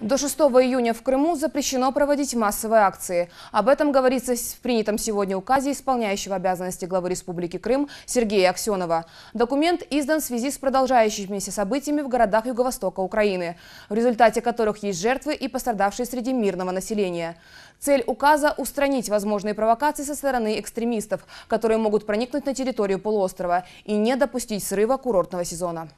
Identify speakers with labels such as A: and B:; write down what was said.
A: До 6 июня в Крыму запрещено проводить массовые акции. Об этом говорится в принятом сегодня указе исполняющего обязанности главы Республики Крым Сергея Аксенова. Документ издан в связи с продолжающимися событиями в городах юго-востока Украины, в результате которых есть жертвы и пострадавшие среди мирного населения. Цель указа – устранить возможные провокации со стороны экстремистов, которые могут проникнуть на территорию полуострова и не допустить срыва курортного сезона.